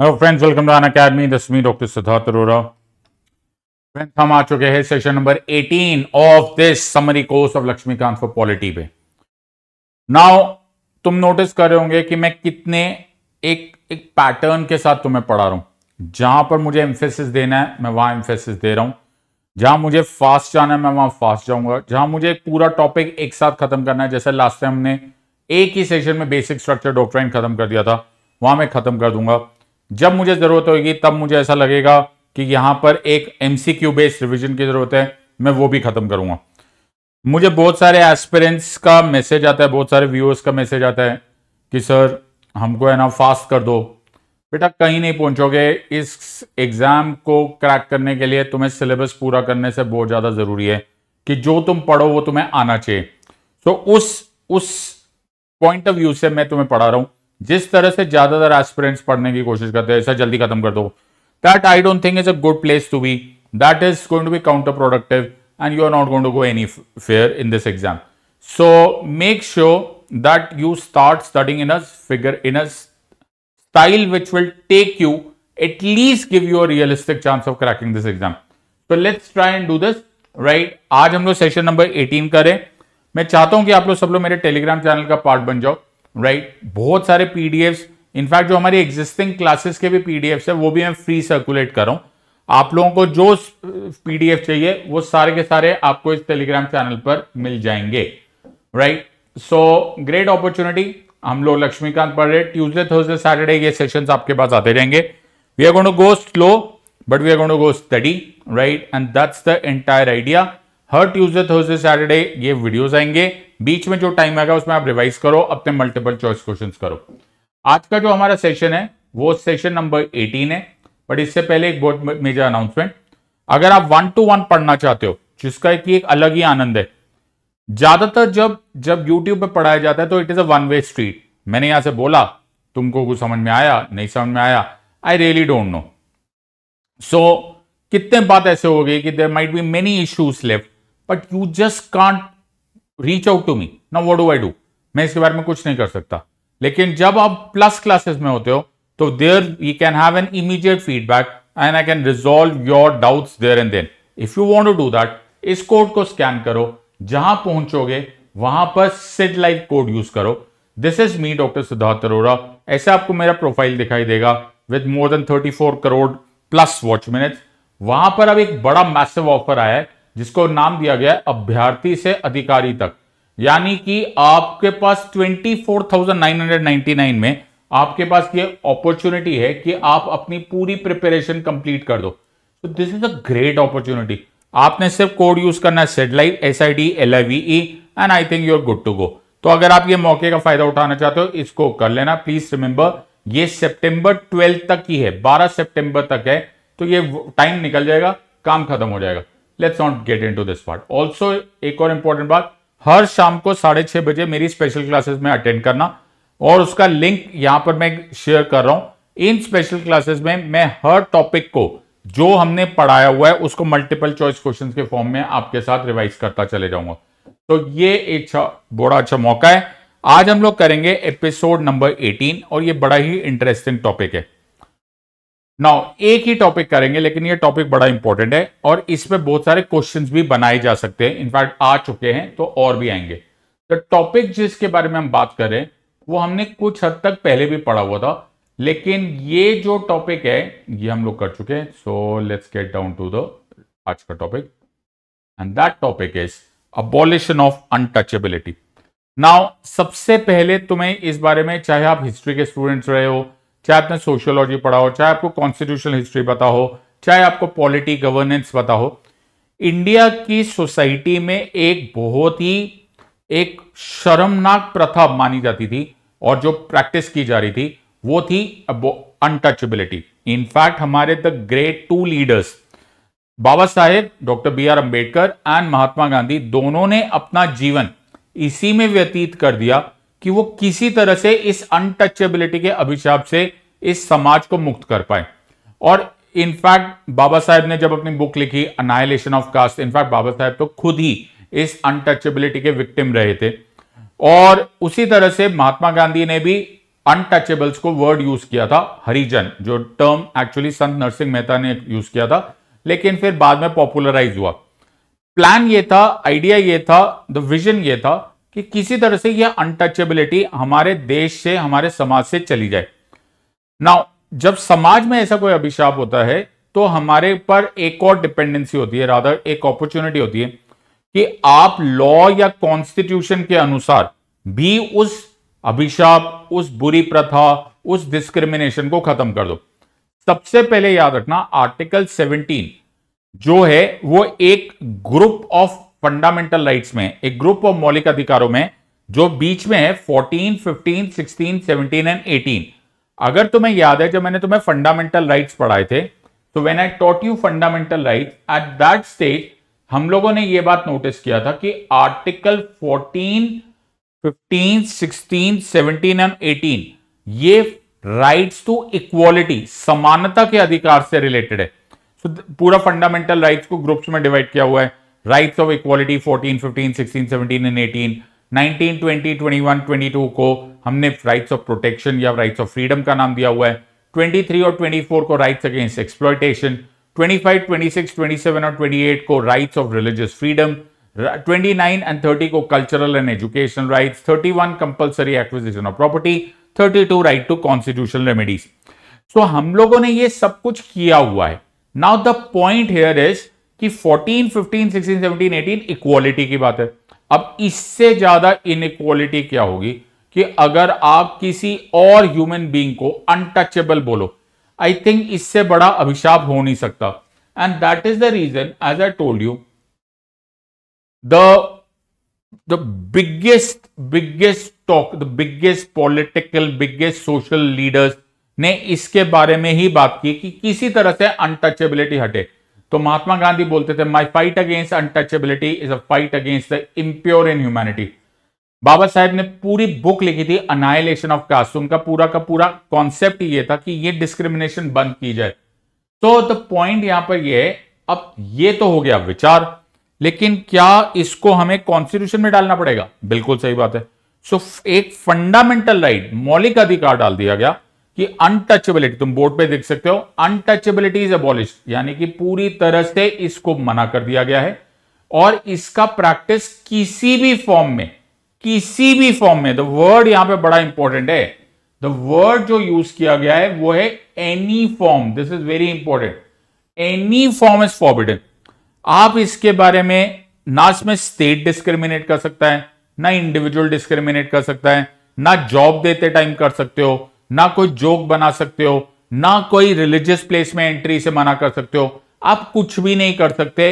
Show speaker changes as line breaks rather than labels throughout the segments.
Hello friends welcome to Unacademy दसवीं doctor Siddharth Arora friends हम आ चुके हैं session number 18 of this summary course of Laxmikanth for polity पे नाउ तुम नोटिस कर रहे होंगे कि मैं कितने एक एक पैटर्न के साथ तुम्हें पढ़ा रहा हूं जहां पर मुझे एम्फेसिस देना है मैं वहां एम्फेसिस दे रहा हूं जहां मुझे फास्ट जाना है मैं वहां फास्ट जाऊंगा जहां मुझे पूरा टॉपिक एक साथ खत्म करना है जैसे लास्ट टाइम हमने एक ही सेशन में बेसिक स्ट्रक्चर डॉक्ट्राइन खत्म कर दिया था वहां मैं खत्म कर दूंगा जब मुझे ज़रूरत होगी तब मुझे ऐसा लगेगा कि यहां पर एक एमसीक्यू बेस्ड रिविजन की ज़रूरत है मैं वो भी ख़त्म करूंगा मुझे बहुत सारे एस्पिरेंट्स का मैसेज आता है बहुत सारे व्यूअर्स का मैसेज आता है कि सर हमको है ना फास्ट कर दो बेटा कहीं नहीं पहुंचोगे इस एग्ज़ाम को क्रैक करने के लिए तुम्हें सिलेबस पूरा करने से बहुत ज़्यादा ज़रूरी है कि जो तुम पढ़ो वो तुम्हें आना चाहिए सो उस उस पॉइंट ऑफ व्यू से मैं तुम्हें पढ़ा रहा हूं जिस तरह से ज्यादातर एस्पिरेंट्स पढ़ने की कोशिश करते हैं ऐसा जल्दी खत्म कर दो that I don't think is a good place to be that is going to be counter productive and you are not going to go any fair in this exam so make sure that you start studying in a figure in a style which will take you at least give you a realistic chance of cracking this exam तो let's try and do this right आज हम लोग session number 18 करें मैं चाहता हूं कि आप लोग सब लोग मेरे टेलीग्राम चैनल का पार्ट बन जाओ राइट right? बहुत सारे पीडीएफ्स इनफैक्ट जो हमारी एग्जिस्टिंग क्लासेस के भी पीडीएफ्स है वो भी मैं फ्री सर्कुलेट कर रहा हूं आप लोगों को जो पीडीएफ चाहिए वो सारे के सारे आपको इस टेलीग्राम चैनल पर मिल जाएंगे राइट सो ग्रेट अपॉर्चुनिटी हम लोग लक्ष्मीकांत पढ़ रहे ट्यूजडे थर्सडे सैटरडे ये सेशन आपके पास आते रहेंगे we are going go slow but we are going go study right and that's the entire idea हर ट्यूजडे थर्सडे सैटरडे ये वीडियोज आएंगे बीच में जो टाइम आएगा उसमें आप रिवाइज करो अपने मल्टीपल चॉइस क्वेश्चंस करो आज का जो हमारा सेशन है वो सेशन नंबर 18 है बट इससे पहले एक बहुत मेजर अनाउंसमेंट अगर आप वन टू वन पढ़ना चाहते हो जिसका एक, एक अलग ही आनंद है ज्यादातर जब जब यूट्यूब पर पढ़ाया जाता है तो it is a one way street मैंने यहां से बोला तुमको कुछ समझ में आया नहीं समझ में आया I really don't know so कितने बात ऐसे हो गई कि there might be many issues left but you just can't reach out to me ना वो डू आई डू मैं इसके बारे में कुछ नहीं कर सकता लेकिन जब आप प्लस क्लासेस में होते हो तो there you can have an immediate feedback and I can resolve your doubts there and then if you want to do that इस कोड को स्कैन करो जहां पहुंचोगे वहां पर सिड लाइव कोड यूज करो this is me doctor Siddharth Arora ऐसे आपको मेरा प्रोफाइल दिखाई देगा with more than thirty crore plus watch minutes वहां पर अब एक बड़ा मैसिव ऑफर आया है जिसको नाम दिया गया है अभ्यर्थी से अधिकारी तक यानी कि आपके पास 24,999 में आपके पास ये अपॉर्चुनिटी है कि आप अपनी पूरी प्रिपरेशन कंप्लीट कर दो तो this is a great opportunity आपने सिर्फ कोड यूज करना है satellite S I D L I V E and I think you are good to go तो अगर आप ये मौके का फायदा उठाना चाहते हो इसको कर लेना प्लीज रिमेंबर ये सितंबर ट्वेल्थ तक ही है 12 सितंबर तक है तो ये टाइम निकल जाएगा काम खत्म हो जाएगा let's not get into this part also एक और इंपॉर्टेंट बात हर शाम को साढ़े छह बजे मेरी स्पेशल क्लासेस में अटेंड करना और उसका लिंक यहां पर मैं शेयर कर रहा हूं इन स्पेशल क्लासेस में मैं हर टॉपिक को जो हमने पढ़ाया हुआ है उसको मल्टीपल चॉइस क्वेश्चंस के फॉर्म में आपके साथ रिवाइज करता चले जाऊंगा तो ये एक अच्छा, बड़ा अच्छा मौका है आज हम लोग करेंगे एपिसोड नंबर 18 और ये बड़ा ही इंटरेस्टिंग टॉपिक है नाउ एक ही टॉपिक करेंगे लेकिन ये टॉपिक बड़ा इंपॉर्टेंट है और इसमें बहुत सारे क्वेश्चन भी बनाए जा सकते हैं इनफैक्ट आ चुके हैं तो और भी आएंगे तो टॉपिक जिसके बारे में हम बात करें वो हमने कुछ हद तक पहले भी पढ़ा हुआ था लेकिन ये जो टॉपिक है ये हम लोग कर चुके हैं so let's get down to the आज का topic and that topic is abolition of untouchability now सबसे पहले तुम्हें इस बारे में चाहे आप हिस्ट्री के स्टूडेंट्स रहे हो चाहे आपने सोशियोलॉजी पढ़ा हो चाहे आपको कॉन्स्टिट्यूशनल हिस्ट्री पता हो चाहे आपको पॉलिटी गवर्नेंस पता हो इंडिया की सोसाइटी में एक बहुत ही एक शर्मनाक प्रथा मानी जाती थी और जो प्रैक्टिस की जा रही थी वो थी अनटचेबिलिटी इनफैक्ट हमारे the great two leaders Baba Saheb doctor B R Ambedkar and Mahatma Gandhi दोनों ने अपना जीवन इसी में व्यतीत कर दिया कि वो किसी तरह से इस अनटचेबिलिटी के अभिशाप से इस समाज को मुक्त कर पाए और इनफैक्ट बाबा साहेब ने जब अपनी बुक लिखी annihilation of caste in fact Baba Saheb तो खुद ही इस अनटचेबिलिटी के विक्टिम रहे थे और उसी तरह से महात्मा गांधी ने भी अनटचेबल्स को वर्ड यूज किया था हरिजन जो टर्म एक्चुअली संत नरसिंह मेहता ने यूज किया था लेकिन फिर बाद में पॉपुलराइज हुआ प्लान ये था आइडिया ये था द विजन ये था कि किसी तरह से यह अनटचेबिलिटी हमारे देश से हमारे समाज से चली जाए नाउ जब समाज में ऐसा कोई अभिशाप होता है तो हमारे पर एक और डिपेंडेंसी होती है राधा एक अपॉर्चुनिटी होती है कि आप लॉ या कॉन्स्टिट्यूशन के अनुसार भी उस अभिशाप उस बुरी प्रथा उस डिस्क्रिमिनेशन को खत्म कर दो सबसे पहले याद रखना आर्टिकल 17 जो है वो एक ग्रुप ऑफ फंडामेंटल राइट्स में एक ग्रुप ऑफ मौलिक अधिकारों में जो बीच में है fourteen fifteen sixteen seventeen and eighteen अगर तुम्हें याद है जब मैंने तुम्हें फंडामेंटल राइट्स पढ़ाए थे तो when I taught you fundamental right at that stage हम लोगों ने यह बात नोटिस किया था कि article fourteen fifteen sixteen seventeen and eighteen ये राइट्स टू इक्वालिटी समानता के अधिकार से रिलेटेड है so, पूरा फंडामेंटल राइट्स को ग्रुप्स में डिवाइड किया हुआ है राइट्स ऑफ इक्वालिटी 14, 15, 16, 17 एंड 18, 19, 20, 21, 22 को हमने राइट्स ऑफ प्रोटेक्शन या राइट्स ऑफ फ्रीडम का नाम दिया हुआ है 23 और 24 को राइट्स अगेंस्ट एक्सप्लॉयटेशन 25, 26, 27 और 28 को rights of religious freedom 29 and 30 को cultural and education rights 31 compulsory acquisition of property 32 right to constitution remedies so हम लोगों ने ये सब कुछ किया हुआ है now the point here is कि 14, 15, 16, 17, 18 इक्वालिटी की बात है अब इससे ज्यादा इनइक्वालिटी क्या होगी कि अगर आप किसी और ह्यूमन बींग को अनटचेबल बोलो आई थिंक इससे बड़ा अभिशाप हो नहीं सकता and that is the reason as I told you the the biggest biggest talk the biggest political biggest social leaders ने इसके बारे में ही बात की कि किसी तरह से अनटचेबिलिटी हटे तो महात्मा गांधी बोलते थे my fight against untouchability is a fight against the impure in humanity Baba Saheb ने पूरी बुक लिखी थी अनाइलेशन ऑफ कास्ट उनका पूरा का पूरा कॉन्सेप्ट ये था कि ये डिस्क्रिमिनेशन बंद की जाए तो द पॉइंट यहां पर ये है अब ये तो हो गया विचार लेकिन क्या इसको हमें कॉन्स्टिट्यूशन में डालना पड़ेगा बिल्कुल सही बात है सो so, एक फंडामेंटल राइट मौलिक अधिकार डाल दिया गया कि अनटचेबिलिटी तुम बोर्ड पे देख सकते हो अनटचेबिलिटी इज अबॉलिश यानी कि पूरी तरह से इसको मना कर दिया गया है और इसका प्रैक्टिस किसी भी फॉर्म में किसी भी फॉर्म में द वर्ड यहां पे बड़ा इंपॉर्टेंट है द वर्ड जो यूज किया गया है वो है any form this is very important any form is forbidden आप इसके बारे में ना इसमें स्टेट डिस्क्रिमिनेट कर सकता है ना इंडिविजुअल डिस्क्रिमिनेट कर सकता है ना जॉब देते टाइम कर सकते हो ना कोई जोक बना सकते हो ना कोई रिलीजियस प्लेस में एंट्री से मना कर सकते हो आप कुछ भी नहीं कर सकते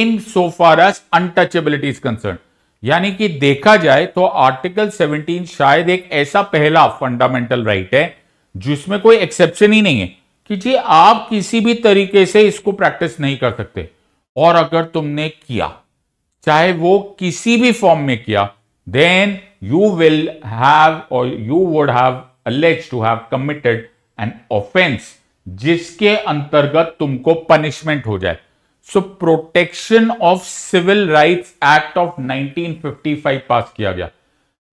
in so far as untouchability concern यानी कि देखा जाए तो आर्टिकल 17 शायद एक ऐसा पहला फंडामेंटल राइट right है जिसमें कोई एक्सेप्शन ही नहीं है कि जी आप किसी भी तरीके से इसको प्रैक्टिस नहीं कर सकते और अगर तुमने किया चाहे वो किसी भी फॉर्म में किया देन यू विल हैव और you would have alleged to have committed an offense जिसके अंतर्गत तुमको पनिशमेंट हो जाए so protection of civil rights act of 1955 pass किया गया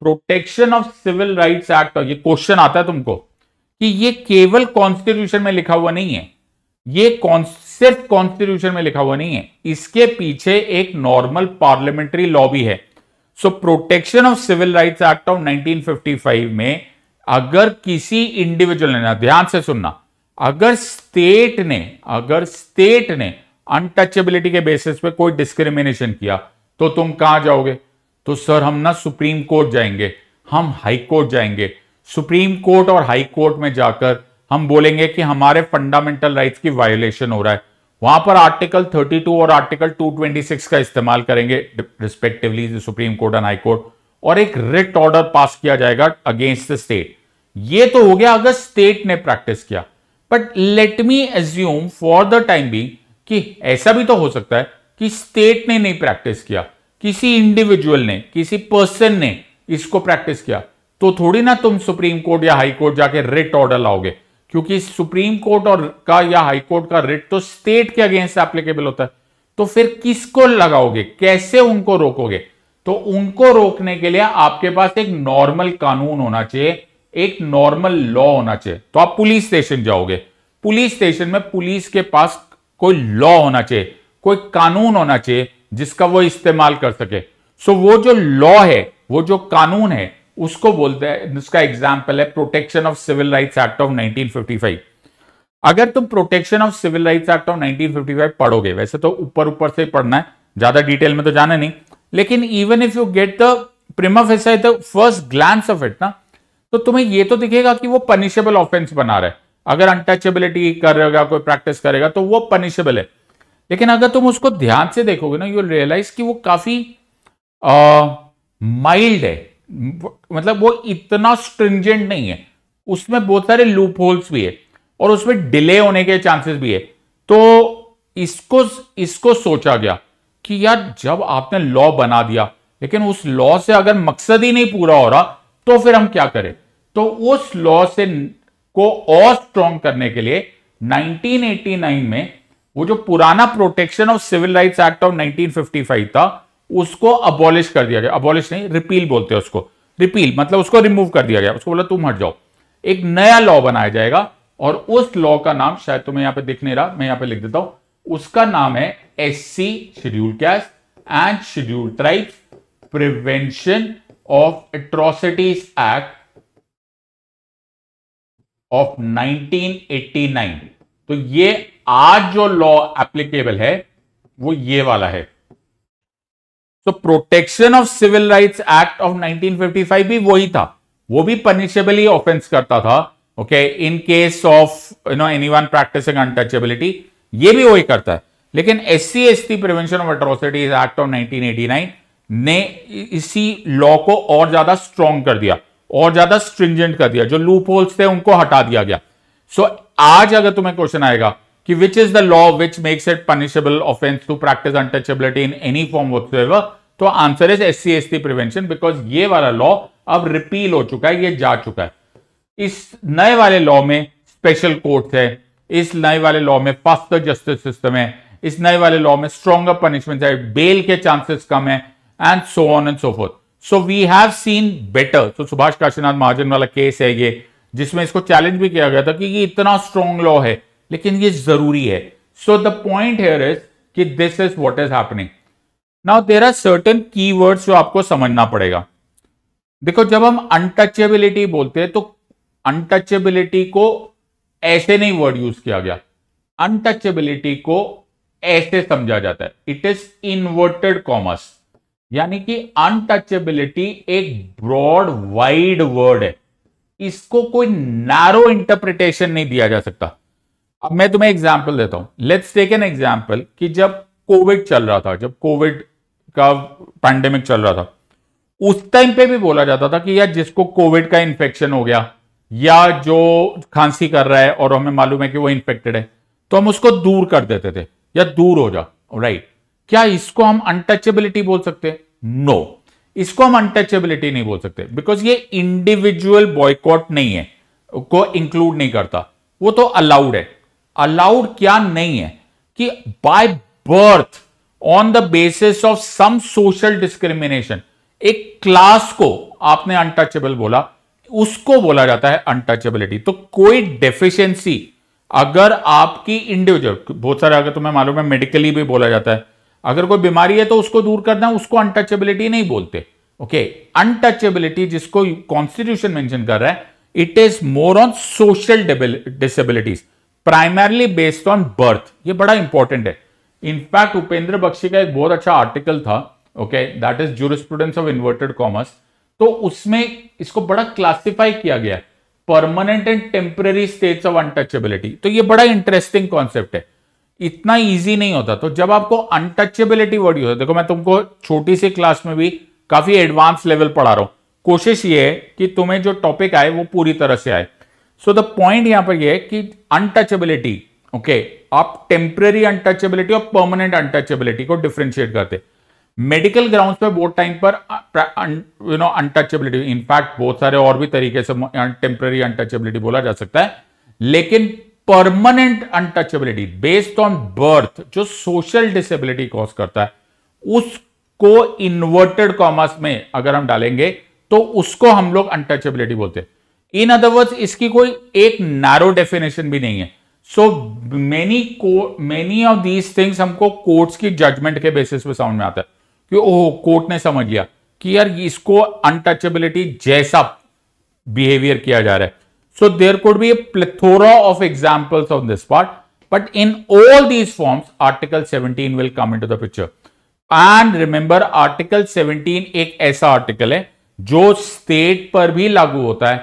protection of civil rights act ये क्वेश्चन आता है तुमको कि ये केवल कॉन्स्टिट्यूशन में लिखा हुआ नहीं है ये सिर्फ कॉन्स्टिट्यूशन में लिखा हुआ नहीं है इसके पीछे एक नॉर्मल पार्लियामेंट्री लॉ भी है so protection of civil rights act of 1955 में अगर किसी इंडिविजुअल ने ना ध्यान से सुनना अगर स्टेट ने अगर स्टेट ने अनटचेबिलिटी के बेसिस पे कोई डिस्क्रिमिनेशन किया तो तुम कहां जाओगे तो सर हम ना सुप्रीम कोर्ट जाएंगे हम हाई कोर्ट जाएंगे सुप्रीम कोर्ट और हाई कोर्ट में जाकर हम बोलेंगे कि हमारे फंडामेंटल राइट्स की वायोलेशन हो रहा है वहां पर आर्टिकल 32 और आर्टिकल 226 का इस्तेमाल करेंगे respectively supreme court and high court और एक रिट ऑर्डर पास किया जाएगा अगेंस्ट द स्टेट ये तो हो गया अगर स्टेट ने प्रैक्टिस किया but let me assume for the time बी कि ऐसा भी तो हो सकता है कि स्टेट ने नहीं प्रैक्टिस किया किसी इंडिविजुअल ने किसी पर्सन ने इसको प्रैक्टिस किया तो थोड़ी ना तुम सुप्रीम कोर्ट या हाई कोर्ट जाके रिट ऑर्डर लाओगे क्योंकि सुप्रीम कोर्ट और का या हाई कोर्ट का रिट तो स्टेट के अगेंस्ट एप्लीकेबल होता है तो फिर किसको लगाओगे कैसे उनको रोकोगे तो उनको रोकने के लिए आपके पास एक नॉर्मल कानून होना चाहिए एक नॉर्मल लॉ होना चाहिए तो आप पुलिस स्टेशन जाओगे पुलिस स्टेशन में पुलिस के पास कोई लॉ होना चाहिए कोई कानून होना चाहिए जिसका वो इस्तेमाल कर सके सो वो जो लॉ है वो जो कानून है उसको बोलते हैं उसका एग्जाम्पल है protection of civil rights act of 1955 अगर तुम protection of civil rights act of 1955 पढ़ोगे वैसे तो ऊपर ऊपर से पढ़ना है ज्यादा डिटेल में तो जाना नहीं लेकिन even if you get the prima facie the first glance of it ना तो तुम्हें यह तो दिखेगा कि वो पनिशेबल ऑफेंस बना रहा है अगर अनटचेबिलिटी करेगा कोई प्रैक्टिस करेगा तो वो पनिशेबल है लेकिन अगर तुम उसको ध्यान से देखोगे ना यू रियलाइज कि वो काफी माइल्ड है मतलब वो इतना स्ट्रिंजेंट नहीं है उसमें बहुत सारे लूप होल्स भी है और उसमें डिले होने के चांसेस भी है तो इसको इसको सोचा गया कि यार जब आपने लॉ बना दिया लेकिन उस लॉ से अगर मकसद ही नहीं पूरा हो रहा तो फिर हम क्या करें तो उस लॉ से को और स्ट्रॉन्ग करने के लिए 1989 में वो जो पुराना protection of civil rights act of 1955 था उसको अबॉलिश कर दिया गया अबॉलिश नहीं रिपील बोलते हैं उसको रिपील मतलब उसको रिमूव कर दिया गया उसको बोला तुम हट जाओ एक नया लॉ बनाया जाएगा और उस लॉ का नाम शायद तुम्हें यहां पे दिख नहीं रहा मैं यहां पे लिख देता हूं उसका नाम है S C scheduled caste and scheduled tribes prevention of Atrocities Act ऑफ 1989 तो ये आज जो लॉ एप्लीकेबल है वो ये वाला है तो protection of civil rights act of 1955 भी वही था वो भी पनिशेबली ऑफेंस करता था okay in case of you know anyone practicing untouchability ये भी वही करता है लेकिन S C S T prevention of atrocities act of 1989 ने इसी लॉ को और ज्यादा स्ट्रॉन्ग कर दिया और ज्यादा स्ट्रिंजेंट कर दिया जो लूप होल्स थे उनको हटा दिया गया सो so, आज अगर तुम्हें क्वेश्चन आएगा कि which is the law which makes it punishable offence to practice untouchability in any form what तो answer is S C S T prevention because ये वाला लॉ अब रिपील हो चुका है ये जा चुका है इस नए वाले लॉ में स्पेशल कोर्ट है इस नए वाले लॉ में फास्ट जस्टिस सिस्टम है इस नए वाले लॉ में स्ट्रॉगर पनिशमेंट है बेल के चांसेस कम है and so on and so forth. So we have seen better. So Subhash Kashinath Mahajan वाला केस है ये जिसमें इसको चैलेंज भी किया गया था कि ये इतना स्ट्रॉन्ग लॉ है लेकिन ये जरूरी है so the point here is कि this is what is happening now there are certain key words जो आपको समझना पड़ेगा देखो जब हम अनटचेबिलिटी बोलते हैं तो अनटचेबिलिटी को ऐसे नहीं वर्ड यूज किया गया अनटचेबिलिटी को ऐसे समझा जाता है इट इज इन्वर्टेड कॉमर्स यानी कि अनटचेबिलिटी एक ब्रॉड वाइड वर्ड है इसको कोई नैरो इंटरप्रिटेशन नहीं दिया जा सकता अब मैं तुम्हें एग्जाम्पल देता हूं लेट्स टेक एन एग्जाम्पल कि जब कोविड चल रहा था जब कोविड का पैंडेमिक चल रहा था उस टाइम पे भी बोला जाता था कि यार जिसको कोविड का इंफेक्शन हो गया या जो खांसी कर रहा है और हमें मालूम है कि वो इन्फेक्टेड है तो हम उसको दूर कर देते थे या दूर हो जा राइट क्या इसको हम अनटचेबिलिटी बोल सकते हैं नो no. इसको हम अनटचेबिलिटी नहीं बोल सकते बिकॉज ये इंडिविजुअल बॉयकॉट नहीं है को इंक्लूड नहीं करता वो तो अलाउड है अलाउड क्या नहीं है कि by birth on the basis of some social discrimination एक क्लास को आपने अनटचेबल बोला उसको बोला जाता है अनटचेबिलिटी तो कोई डेफिशिएंसी अगर आपकी इंडिविजुअल बहुत सारे अगर तुम्हें मालूम है मेडिकली भी बोला जाता है अगर कोई बीमारी है तो उसको दूर करना उसको अनटचेबिलिटी नहीं बोलते ओके अनटचेबिलिटी जिसको कॉन्स्टिट्यूशन मेंशन कर रहा है it is more on social disabilities primarily based on birth ये बड़ा इंपॉर्टेंट है इनफैक्ट उपेंद्र बख्शी का एक बहुत अच्छा आर्टिकल था okay that is jurisprudence of inverted commerce तो उसमें इसको बड़ा क्लासिफाई किया गया permanent and temporary status of untouchability तो ये बड़ा इंटरेस्टिंग कॉन्सेप्ट है इतना इजी नहीं होता तो जब आपको अनटचेबिलिटी वर्ड यूज देखो मैं तुमको छोटी सी क्लास में भी काफी एडवांस लेवल पढ़ा रहा हूं कोशिश ये है कि तुम्हें जो टॉपिक आए वो पूरी तरह से आए सो द पॉइंट यहां पर ये है कि अनटचेबिलिटी ओके okay, आप टेम्प्रेरी अनटचेबिलिटी और परमानेंट अनटचेबिलिटी को डिफ्रेंशिएट करते मेडिकल ग्राउंड पर बहुत टाइम पर यू नो अनटचेबिलिटी इनफैक्ट बहुत सारे और भी तरीके से टेम्प्रेरी uh, अनटचेबिलिटी बोला जा सकता है लेकिन permanent untouchability based on birth जो सोशल डिसेबिलिटी कॉज करता है उसको इन्वर्टेड कॉमर्स में अगर हम डालेंगे तो उसको हम लोग अनटचेबिलिटी बोलते हैं इन अदरवर्ड्स इसकी कोई एक नैरो डेफिनेशन भी नहीं है so many many of these things हमको कोर्ट्स की जजमेंट के बेसिस पे साउंड में आता है कि ओह कोर्ट ने समझ लिया कि यार इसको अनटचेबिलिटी जैसा बिहेवियर किया जा रहा है So there could be a plethora of examples on this part. But in all these forms, Article 17 will come into the picture. And remember article 17 एक ऐसा आर्टिकल है जो स्टेट पर भी लागू होता है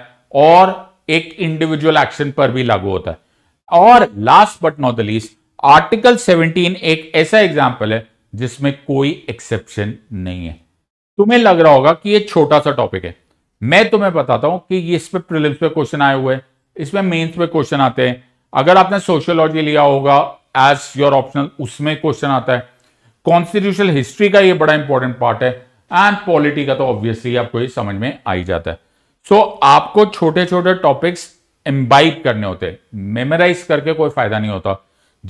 और एक इंडिविजुअल एक्शन पर भी लागू होता है और last but not the least article 17 एक ऐसा एग्जाम्पल है जिसमें कोई एक्सेप्शन नहीं है तुम्हें लग रहा होगा कि ये छोटा सा टॉपिक है मैं तुम्हें बताता हूं कि इस पे प्रिलिम्स पे क्वेश्चन आए हुए इसमें मेंस पे क्वेश्चन आते हैं अगर आपने सोशियोलॉजी लिया होगा एज योर ऑप्शनल उसमें क्वेश्चन आता है कॉन्स्टिट्यूशनल हिस्ट्री का ये बड़ा इंपॉर्टेंट पार्ट है एंड पॉलिटी का तो ऑब्वियसली आपको ये समझ में आ ही जाता है सो so, आपको छोटे छोटे टॉपिक्स एम्बाइब करने होते हैं मेमोराइज करके कोई फायदा नहीं होता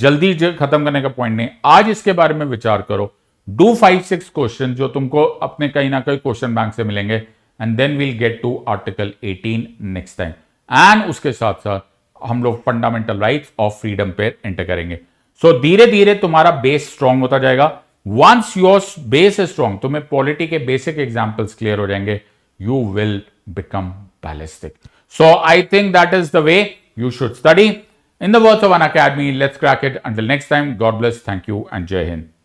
जल्दी खत्म करने का पॉइंट नहीं आज इसके बारे में विचार करो डू फाइव सिक्स क्वेश्चन जो तुमको अपने कहीं ना कहीं क्वेश्चन बैंक से मिलेंगे and then we'll get to article 18 next time and उसके साथ साथ हम लोग फंडामेंटल राइट ऑफ फ्रीडम पे एंटर करेंगे सो so, धीरे धीरे तुम्हारा बेस स्ट्रांग होता जाएगा वंस योर बेस स्ट्रांग तुम्हें पॉलिटी के बेसिक एग्जाम्पल्स क्लियर हो जाएंगे you will become ballistic so I think that is the way you should study. In the words of an academy, let's crack it. Until next time, God bless, thank you, and Jai Hind.